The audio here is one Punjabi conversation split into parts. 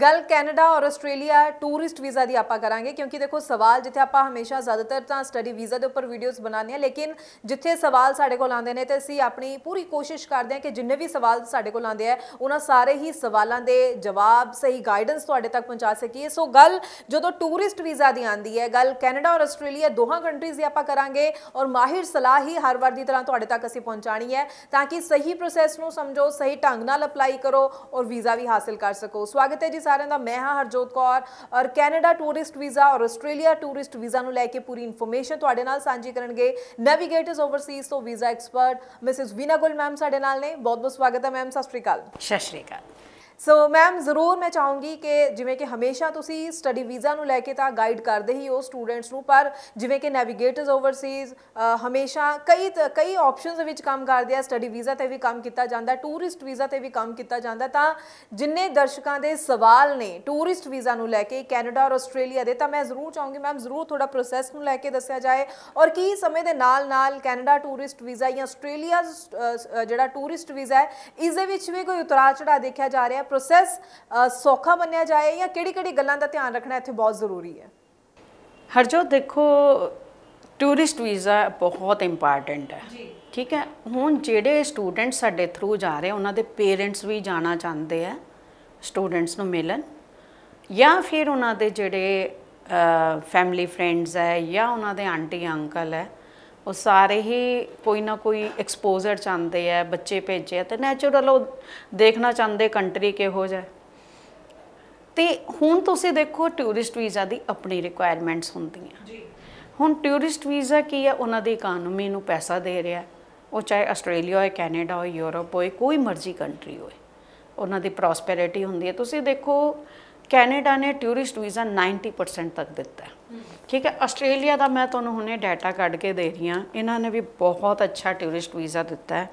ਗੱਲ ਕੈਨੇਡਾ ਔਰ ਆਸਟ੍ਰੇਲੀਆ ਟੂਰਿਸਟ ਵੀਜ਼ਾ ਦੀ ਆਪਾਂ ਕਰਾਂਗੇ ਕਿਉਂਕਿ ਦੇਖੋ ਸਵਾਲ ਜਿੱਥੇ ਆਪਾਂ ਹਮੇਸ਼ਾ ਜ਼ਿਆਦਾਤਰ ਤਾਂ ਸਟੱਡੀ ਵੀਜ਼ਾ ਦੇ ਉੱਪਰ ਵੀਡੀਓਜ਼ ਬਣਾਉਂਦੇ ਆ ਲੇਕਿਨ ਜਿੱਥੇ ਸਵਾਲ ਸਾਡੇ ਕੋਲ ਆਉਂਦੇ ਨੇ ਤੇ ਅਸੀਂ ਆਪਣੀ ਪੂਰੀ ਕੋਸ਼ਿਸ਼ ਕਰਦੇ ਆ ਕਿ ਜਿੰਨੇ ਵੀ ਸਵਾਲ ਸਾਡੇ ਕੋਲ ਆਉਂਦੇ ਆ ਉਹਨਾਂ ਸਾਰੇ ਹੀ ਸਵਾਲਾਂ ਦੇ ਜਵਾਬ ਸਹੀ ਗਾਈਡੈਂਸ ਤੁਹਾਡੇ ਤੱਕ ਪਹੁੰਚਾ ਸਕੀਏ ਸੋ ਗੱਲ ਜਦੋਂ ਟੂਰਿਸਟ ਵੀਜ਼ਾ ਦੀ ਆਂਦੀ ਹੈ ਗੱਲ ਕੈਨੇਡਾ ਔਰ ਆਸਟ੍ਰੇਲੀਆ ਦੋਹਾਂ ਕੰਟਰੀਜ਼ ਦੀ ਆਪਾਂ ਕਰਾਂਗੇ ਔਰ ਮਾਹਿਰ ਸਲਾਹ ਹੀ ਹਰ ਵਾਰ ਦੀ ਤਰ੍ਹਾਂ ਤੁਹਾਡੇ ਤੱਕ ਅਸੀਂ ਪਹੁੰਚਾਣੀ ਹੈ ਤਾਂ ਕਿ ਸਹੀ ਪ੍ਰੋਸੈਸ ਨੂੰ ਸਮਝੋ ਸਹੀ ਢੰਗ ਨਾਲ ਅਪਲਾਈ ਕਰੋ ਔਰ ਵੀਜ਼ਾ ਵੀ ਹਾਸਲ ਕਰ ਸਕੋ ਸਵਾਗਤ ਹੈ ਜੀ ਸਾਰਿਆਂ ਦਾ ਮੈਂ ਹਾਂ ਹਰਜੋਤ ਕੌਰ ਔਰ ਕੈਨੇਡਾ ਟੂਰਿਸਟ ਵੀਜ਼ਾ ਔਰ ਆਸਟ੍ਰੇਲੀਆ ਟੂਰਿਸਟ ਵੀਜ਼ਾ ਨੂੰ ਲੈ ਕੇ ਪੂਰੀ ਇਨਫੋਰਮੇਸ਼ਨ ਤੁਹਾਡੇ ਨਾਲ ਸਾਂਝੀ ਕਰਨਗੇ ਨੈਵੀਗੇਟਰਸ ਓਵਰਸੀਜ਼ ਤੋਂ visa expert Mrs Veena Gul ma'am ਸਾਡੇ ਨਾਲ ਨੇ ਬਹੁਤ ਬਹੁਤ ਸਵਾਗਤ ਹੈ ਮੈਮ ਸਤਿ ਸ਼੍ਰੀ ਅਕਾਲ ਸਤਿ ਸ਼੍ਰੀ ਅਕਾਲ ਸੋ ਮੈਮ ਜ਼ਰੂਰ ਮੈਂ ਚਾਹੂੰਗੀ ਕਿ ਜਿਵੇਂ ਕਿ ਹਮੇਸ਼ਾ ਤੁਸੀਂ ਸਟੱਡੀ ਵੀਜ਼ਾ ਨੂੰ ਲੈ ਕੇ ਤਾਂ ਗਾਈਡ ਕਰਦੇ ਹੀ ਹੋ ਸਟੂਡੈਂਟਸ ਨੂੰ ਪਰ ਜਿਵੇਂ ਕਿ ਨੈਵੀਗੇਟਰਸ ਓਵਰਸੀਜ਼ ਹਮੇਸ਼ਾ ਕਈ ਕਈ ਆਪਸ਼ਨਸ ਵਿੱਚ ਕੰਮ ਕਰਦੇ ਆ ਸਟੱਡੀ ਵੀਜ਼ਾ ਤੇ ਵੀ ਕੰਮ ਕੀਤਾ ਜਾਂਦਾ ਟੂਰਿਸਟ ਵੀਜ਼ਾ ਤੇ ਵੀ ਕੰਮ ਕੀਤਾ ਜਾਂਦਾ ਤਾਂ ਜਿੰਨੇ ਦਰਸ਼ਕਾਂ ਦੇ ਸਵਾਲ ਨੇ ਟੂਰਿਸਟ ਵੀਜ਼ਾ ਨੂੰ ਲੈ ਕੇ ਕੈਨੇਡਾ ਔਰ ਆਸਟ੍ਰੇਲੀਆ ਦੇ ਤਾਂ ਮੈਂ ਜ਼ਰੂਰ ਚਾਹੂੰਗੀ ਮੈਮ ਜ਼ਰੂਰ ਥੋੜਾ ਪ੍ਰੋਸੈਸ ਨੂੰ ਲੈ ਕੇ ਦੱਸਿਆ ਜਾਏ ਔਰ ਕੀ ਸਮੇਂ ਦੇ ਨਾਲ ਨਾਲ ਕੈਨੇਡਾ ਟੂਰਿਸਟ ਵੀਜ਼ਾ ਜਾਂ ਆਸਟ੍ਰੇਲੀਆ ਜਿਹੜਾ ਟੂਰਿਸਟ ਵੀਜ਼ਾ ਹੈ ਇਸ ਦੇ ਵਿੱਚ ਵੀ ਕੋਈ ਉਤਰਾ ਚੜਾ ਦੇਖਿਆ ਜਾ ਰਿਹਾ ਪ੍ਰੋਸੈਸ ਸੌਖਾ ਮੰਨਿਆ ਜਾਏ ਜਾਂ ਕਿਹੜੀ-ਕਿਹੜੀ ਗੱਲਾਂ ਦਾ ਧਿਆਨ ਰੱਖਣਾ ਇੱਥੇ ਬਹੁਤ ਜ਼ਰੂਰੀ ਹੈ ਜੋ ਦੇਖੋ ਟੂਰਿਸਟ ਵੀਜ਼ਾ ਬਹੁਤ ਇੰਪੋਰਟੈਂਟ ਹੈ ਜੀ ਠੀਕ ਹੈ ਹੁਣ ਜਿਹੜੇ ਸਟੂਡੈਂਟ ਸਾਡੇ ਥਰੂ ਜਾ ਰਹੇ ਉਹਨਾਂ ਦੇ ਪੇਰੈਂਟਸ ਵੀ ਜਾਣਾ ਚਾਹੁੰਦੇ ਆ ਸਟੂਡੈਂਟਸ ਨੂੰ ਮਿਲਣ ਜਾਂ ਫਿਰ ਉਹਨਾਂ ਦੇ ਜਿਹੜੇ ਫੈਮਿਲੀ ਫਰੈਂਡਸ ਹੈ ਜਾਂ ਉਹਨਾਂ ਦੇ ਆਂਟੀ ਅੰਕਲ ਹੈ ਉਹ ਸਾਰੇ ਹੀ ਕੋਈ ਨਾ ਕੋਈ ਐਕਸਪੋਜ਼ਰ ਚਾਹੁੰਦੇ ਆ ਬੱਚੇ ਭੇਜੇ ਆ ਤੇ ਨੇਚਰਲ ਉਹ ਦੇਖਣਾ ਚਾਹੁੰਦੇ ਕੰਟਰੀ ਕਿਹੋ ਜਿਹਾ ਤੇ ਹੁਣ ਤੁਸੀਂ ਦੇਖੋ ਟੂਰਿਸਟ ਵੀਜ਼ਾ ਦੀ ਆਪਣੀ ਰਿਕੁਆਇਰਮੈਂਟਸ ਹੁੰਦੀਆਂ ਜੀ ਹੁਣ ਟੂਰਿਸਟ ਵੀਜ਼ਾ ਕੀ ਹੈ ਉਹਨਾਂ ਦੀ ਇਕਨੋਮੀ ਨੂੰ ਪੈਸਾ ਦੇ ਰਿਹਾ ਉਹ ਚਾਹੇ ਆਸਟ੍ਰੇਲੀਆ ਹੋਏ ਕੈਨੇਡਾ ਹੋਏ ਯੂਰਪ ਹੋਏ ਕੋਈ ਮਰਜ਼ੀ ਕੰਟਰੀ ਹੋਏ ਉਹਨਾਂ ਦੀ ਪ੍ਰੋਸਪੈਰਿਟੀ ਹੁੰਦੀ ਹੈ ਤੁਸੀਂ ਦੇਖੋ ਕੈਨੇਡਾ ਨੇ ਟੂਰਿਸਟ ਵੀਜ਼ਾ 90% ਤੱਕ ਦਿੱਤਾ ਠੀਕ ਹੈ ਆਸਟ੍ਰੇਲੀਆ ਦਾ ਮੈਂ ਤੁਹਾਨੂੰ ਹੁਣੇ ਡਾਟਾ ਕੱਢ ਕੇ ਦੇ ਰਹੀ ਹਾਂ ਇਹਨਾਂ ਨੇ ਵੀ ਬਹੁਤ ਅੱਛਾ ਟੂਰਿਸਟ ਵੀਜ਼ਾ ਦਿੱਤਾ ਹੈ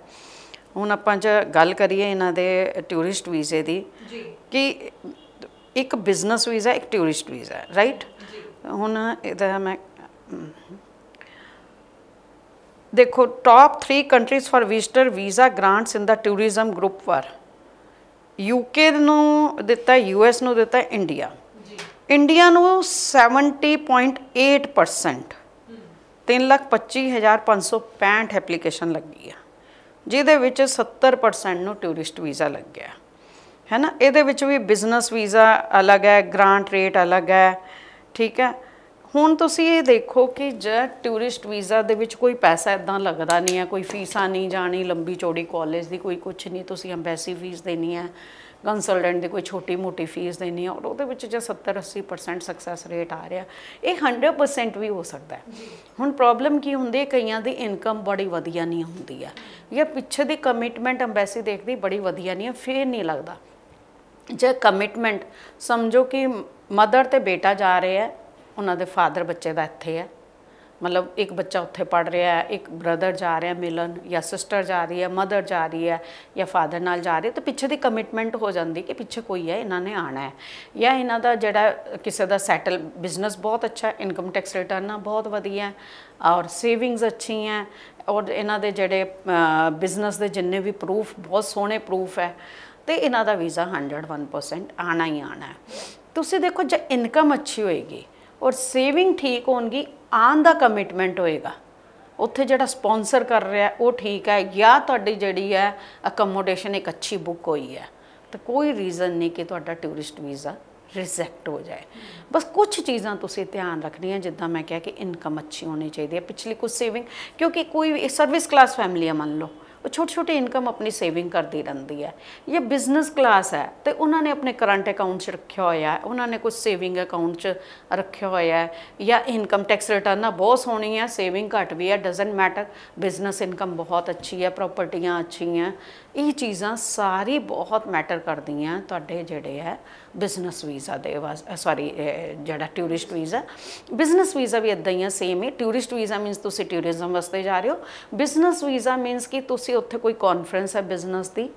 ਹੁਣ ਆਪਾਂ ਜੇ ਗੱਲ ਕਰੀਏ ਇਹਨਾਂ ਦੇ ਟੂਰਿਸਟ ਵੀਜ਼ੇ ਦੀ ਜੀ ਕਿ ਇੱਕ ਬਿਜ਼ਨਸ ਵੀਜ਼ਾ ਇੱਕ ਟੂਰਿਸਟ ਵੀਜ਼ਾ ਰਾਈਟ ਹੁਣ ਇਹਦਾ ਮੈਂ ਦੇਖੋ top 3 countries for visitor visa grants in the tourism group for UK ਨੂੰ ਦਿੱਤਾ ਯੂਐਸ ਨੂੰ ਦਿੱਤਾ ਇੰਡੀਆ ਜੀ ਇੰਡੀਆ ਨੂੰ 70.8% 325565 ਐਪਲੀਕੇਸ਼ਨ ਲੱਗੀ ਆ ਜਿਹਦੇ ਵਿੱਚ 70% ਨੂੰ ਟੂਰਿਸਟ ਵੀਜ਼ਾ ਲੱਗਿਆ ਹੈ ਨਾ ਇਹਦੇ ਵਿੱਚ ਵੀ ਬਿਜ਼ਨਸ ਵੀਜ਼ਾ ਅਲੱਗ ਹੈ ਗ੍ਰਾਂਟ ਰੇਟ ਅਲੱਗ ਹੈ ਠੀਕ ਹੈ ਹੁਣ ਤੁਸੀਂ ਇਹ ਦੇਖੋ ਕਿ ਜੇ ਟੂਰਿਸਟ ਵੀਜ਼ਾ ਦੇ ਵਿੱਚ ਕੋਈ ਪੈਸਾ ਇਦਾਂ ਲੱਗਦਾ ਨਹੀਂ ਹੈ ਕੋਈ ਫੀਸਾਂ ਨਹੀਂ ਜਾਣੀ ਲੰਬੀ ਚੌੜੀ ਕਾਲਜ ਦੀ ਕੋਈ ਕੁਝ ਨਹੀਂ ਤੁਸੀਂ ਐਮਬੈਸੀ ਫੀਸ ਦੇਣੀ ਹੈ ਕੰਸਲਟੈਂਟ ਦੀ ਕੋਈ ਛੋਟੀ ਮੋਟੀ ਫੀਸ ਦੇਣੀ ਹੈ ਔਰ ਉਹਦੇ ਵਿੱਚ ਜੇ 70 80% ਸਕਸੈਸ ਰੇਟ ਆ ਰਿਹਾ ਇਹ 100% ਵੀ ਹੋ ਸਕਦਾ ਹੈ ਹੁਣ ਪ੍ਰੋਬਲਮ ਕੀ ਹੁੰਦੀ ਹੈ ਕਈਆਂ ਦੀ ਇਨਕਮ ਬੜੀ ਵਧੀਆ ਨਹੀਂ ਹੁੰਦੀ ਹੈ ਜਾਂ ਪਿੱਛੇ ਦੀ ਕਮਿਟਮੈਂਟ ਐਮਬੈਸੀ ਦੇਖਦੀ ਬੜੀ ਵਧੀਆ ਨਹੀਂ ਹੈ ਫੇਰ ਨਹੀਂ ਲੱਗਦਾ ਜੇ ਕਮਿਟਮੈਂਟ ਸਮਝੋ ਕਿ ਮਦਰ ਤੇ ਬੇਟਾ ਜਾ ਰਹੇ ਹੈ ਉਹਨਾਂ ਦੇ ਫਾਦਰ ਬੱਚੇ ਦਾ ਇੱਥੇ ਹੈ ਮਤਲਬ ਇੱਕ ਬੱਚਾ ਉੱਥੇ ਪੜ ਰਿਹਾ ਹੈ ਇੱਕ ਬ੍ਰਦਰ ਜਾ ਰਿਹਾ ਮਿਲਨ ਜਾਂ ਸਿਸਟਰ ਜਾ ਰਹੀ ਹੈ ਮਦਰ ਜਾ ਰਹੀ ਹੈ ਜਾਂ ਫਾਦਰ ਨਾਲ ਜਾ ਰਹੀ ਹੈ ਤਾਂ ਪਿੱਛੇ ਦੀ ਕਮਿਟਮੈਂਟ ਹੋ ਜਾਂਦੀ ਕਿ ਪਿੱਛੇ ਕੋਈ ਹੈ ਇਹਨਾਂ ਨੇ ਆਣਾ ਹੈ ਜਾਂ ਇਹਨਾਂ ਦਾ ਜਿਹੜਾ ਕਿਸੇ ਦਾ ਸੈਟਲ ਬਿਜ਼ਨਸ ਬਹੁਤ ਅੱਛਾ ਇਨਕਮ ਟੈਕਸ ਰਿਟਰਨ ਬਹੁਤ ਵਧੀਆ ਹੈ ਔਰ ਸੇਵਿੰਗਸ ਅੱਛੀ ਹੈ ਔਰ ਇਹਨਾਂ ਦੇ ਜਿਹੜੇ ਬਿਜ਼ਨਸ ਦੇ ਜਿੰਨੇ ਵੀ ਪ੍ਰੂਫ ਬਹੁਤ ਸੋਹਣੇ ਪ੍ਰੂਫ ਹੈ ਤੇ ਇਹਨਾਂ ਦਾ ਵੀਜ਼ਾ 101% ਆਣਾ ਹੀ ਆਣਾ ਹੈ ਤੁਸੀਂ ਦੇਖੋ ਜੇ ਇਨਕਮ ਅੱਛੀ ਹੋਏਗੀ और सेविंग ठीक होगी आन का कमिटमेंट होएगा उत्थे जोड़ा स्पोंसर कर रहा है वो ठीक है या तो जी है अकोमोडेन एक अच्छी बुक हुई है तो कोई रीज़न नहीं कि टूरिस्ट वीज़ा रिजैक्ट हो जाए बस कुछ चीज़ा तो ध्यान रखनी है जिदा मैं क्या कि इनकम अच्छी होनी चाहिए पिछली कुछ सेविंग क्योंकि कोई सर्विस क्लास फैमिली है मान लो ਉਹ ਛੋਟੇ-ਛੋਟੇ ਇਨਕਮ ਆਪਣੀ ਸੇਵਿੰਗ ਕਰਦੀ ਰਹਿੰਦੀ ਹੈ ਇਹ ਬਿਜ਼ਨਸ ਕਲਾਸ ਹੈ ਤੇ ਉਹਨਾਂ ਨੇ ਆਪਣੇ ਕਰੰਟ ਅਕਾਊਂਟ 'ਚ ਰੱਖਿਆ ਹੋਇਆ ਹੈ ਉਹਨਾਂ ਨੇ ਕੁਝ ਸੇਵਿੰਗ ਅਕਾਊਂਟ 'ਚ ਰੱਖਿਆ ਹੋਇਆ ਹੈ ਜਾਂ ਇਨਕਮ ਟੈਕਸ ਰਿਟਰਨ ਬਹੁਤ ਸੋਹਣੀ ਹੈ ਸੇਵਿੰਗ ਘਟ ਵੀ ਹੈ ਡਸਨਟ ਮੈਟਰ ਬਿਜ਼ਨਸ ਇਨਕਮ ਬਹੁਤ ਅੱਛੀ ਹੈ ਪ੍ਰਾਪਰਟੀਆਂ ਅੱਛੀਆਂ ਇਹ ਚੀਜ਼ਾਂ ਸਾਰੀ ਬਹੁਤ ਮੈਟਰ ਕਰਦੀਆਂ ਤੁਹਾਡੇ ਜਿਹੜੇ ਹੈ बिजनेस वीज़ा दे सॉरी जरा टूरिस्ट वीज़ा बिजनेस वीज़ा भी इदा ही है सेम है टूरिस्ट वीज़ा मीनस तुम टूरिज्म वास्ते जा रहे हो बिजनेस वीज़ा मीनस कि तुम उ कोई कॉन्फ्रेंस है बिजनेस की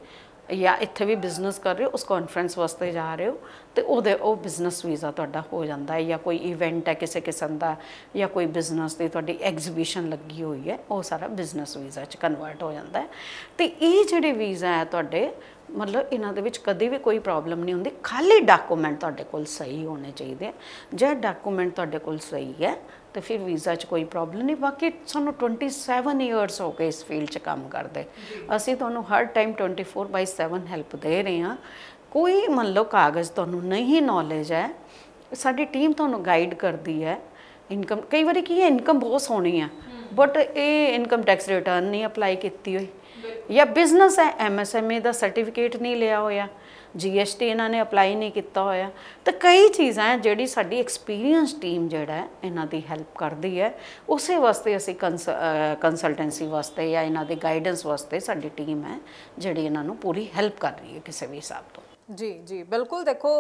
या इतने भी बिजनेस कर रहे हो उस कॉन्फ्रेंस वास्ते जा रहे हो ਤੇ ਉਹਦੇ ਉਹ ਬਿਜ਼ਨਸ ਵੀਜ਼ਾ ਤੁਹਾਡਾ ਹੋ ਜਾਂਦਾ ਹੈ ਜਾਂ ਕੋਈ ਇਵੈਂਟ ਹੈ ਕਿਸੇ ਕਿਸਮ ਦਾ ਜਾਂ ਕੋਈ ਬਿਜ਼ਨਸ ਦੀ ਤੁਹਾਡੀ ਐਗਜ਼ੀਬਿਸ਼ਨ ਲੱਗੀ ਹੋਈ ਹੈ ਉਹ ਸਾਰਾ ਬਿਜ਼ਨਸ ਵੀਜ਼ਾ ਚ ਕਨਵਰਟ ਹੋ ਜਾਂਦਾ ਹੈ ਤੇ ਇਹ ਜਿਹੜੇ ਵੀਜ਼ਾ ਹੈ ਤੁਹਾਡੇ ਮਤਲਬ ਇਹਨਾਂ ਦੇ ਵਿੱਚ ਕਦੇ ਵੀ ਕੋਈ ਪ੍ਰੋਬਲਮ ਨਹੀਂ ਹੁੰਦੀ ਖਾਲੀ ਡਾਕੂਮੈਂਟ ਤੁਹਾਡੇ ਕੋਲ ਸਹੀ ਹੋਣੇ ਚਾਹੀਦੇ ਜੇ ਡਾਕੂਮੈਂਟ ਤੁਹਾਡੇ ਕੋਲ ਸਹੀ ਹੈ ਤੇ ਫਿਰ ਵੀਜ਼ਾ 'ਚ ਕੋਈ ਪ੍ਰੋਬਲਮ ਨਹੀਂ ਬਾਕੀ ਸਾਨੂੰ 27 ਇਅਰਸ ਹੋ ਗਏ ਇਸ ਫੀਲਡ 'ਚ ਕੰਮ ਕਰਦੇ ਅਸੀਂ ਤੁਹਾਨੂੰ ਹਰ ਟਾਈਮ 24/7 ਹੈਲਪ ਦੇ ਰਹੇ ਹਾਂ ਕੋਈ ਮੰਨ ਲਓ ਕਾਗਜ਼ ਤੁਹਾਨੂੰ ਨਹੀਂ ਨੌਲੇਜ ਹੈ ਸਾਡੀ ਟੀਮ ਤੁਹਾਨੂੰ ਗਾਈਡ ਕਰਦੀ ਹੈ ਇਨਕਮ ਕਈ ਵਾਰੀ ਕੀ ਹੈ ਇਨਕਮ ਬਹੁਤ ਸੋਹਣੀ ਹੈ ਬਟ ਇਹ ਇਨਕਮ ਟੈਕਸ ਰਿਟਰਨ ਨਹੀਂ ਅਪਲਾਈ ਕੀਤੀ ਹੋਈ ਜਾਂ ਬਿਜ਼ਨਸ ਹੈ ਐਮਐਸਐਮਈ e ਦਾ ਸਰਟੀਫਿਕੇਟ ਨਹੀਂ ਲਿਆ ਹੋਇਆ ਜੀਐਸਟੀ ਇਹਨਾਂ ਨੇ ਅਪਲਾਈ ਨਹੀਂ ਕੀਤਾ ਹੋਇਆ ਤਾਂ ਕਈ ਚੀਜ਼ਾਂ ਹੈ ਜਿਹੜੀ ਸਾਡੀ ਐਕਸਪੀਰੀਅੰਸ ਟੀਮ ਜਿਹੜਾ ਹੈ ਇਹਨਾਂ ਦੀ ਹੈਲਪ ਕਰਦੀ ਹੈ ਉਸੇ ਵਾਸਤੇ ਅਸੀਂ ਕੰਸਲਟੈਂਸੀ ਵਾਸਤੇ ਜਾਂ ਇਹਨਾਂ ਦੇ ਗਾਈਡੈਂਸ ਵਾਸਤੇ ਸਾਡੀ ਟੀਮ ਹੈ ਜਿਹੜੀ ਇਹਨਾਂ ਨੂੰ ਪੂਰੀ ਹੈਲਪ ਕਰ ਰਹੀ ਹੈ ਕਿਸੇ ਵੀ ਹਿਸਾਬ ਤੋਂ जी जी बिल्कुल देखो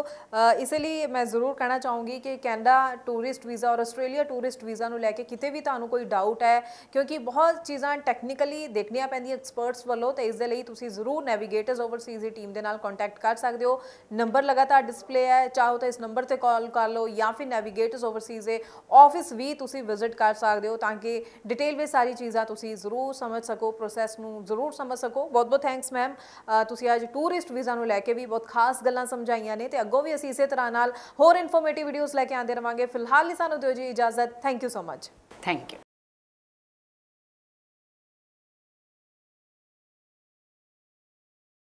इसलिए मैं जरूर कहना चाहूँगी कि कैनेडा टूरिस्ट वीज़ा और ऑस्ट्रेलिया टूरिस्ट वीज़ा को लैके कितने भी तू कोई डाउट है क्योंकि बहुत चीज़ा टैक्निकली देखनिया पैदा एक्सपर्ट्स वालों तो इस तुसी जरूर नैविगेटर्स ओवरसीज़ की टीम के कॉन्टैक्ट कर सकते हो नंबर लगातार डिस्प्ले है चाहो तो इस नंबर से कॉल कर लो या फिर नैविगेटर्स ओवरसीज़ के ऑफिस भी तुम विजिट कर सकते हो ताकि डिटेल में सारी चीज़ा तुम जरूर समझ सको प्रोसैस में जरूर समझ सको बहुत बहुत थैंक्स मैम तुम अच्छ टूरिस्ट वीज़ा को लैके भी बहुत ਖਾਸ ਗੱਲਾਂ ਸਮਝਾਈਆਂ ਨੇ ਤੇ ਅੱਗੋਂ ਵੀ ਅਸੀਂ ਇਸੇ ਤਰ੍ਹਾਂ ਨਾਲ ਹੋਰ ਇਨਫੋਰਮੇਟਿਵ ਵੀਡੀਓਜ਼ ਲੈ ਕੇ ਆਉਂਦੇ ਰਵਾਂਗੇ ਫਿਲਹਾਲ ਲਈ ਸਾਨੂੰ ਦਿਓ ਜੀ ਇਜਾਜ਼ਤ thank you so much thank you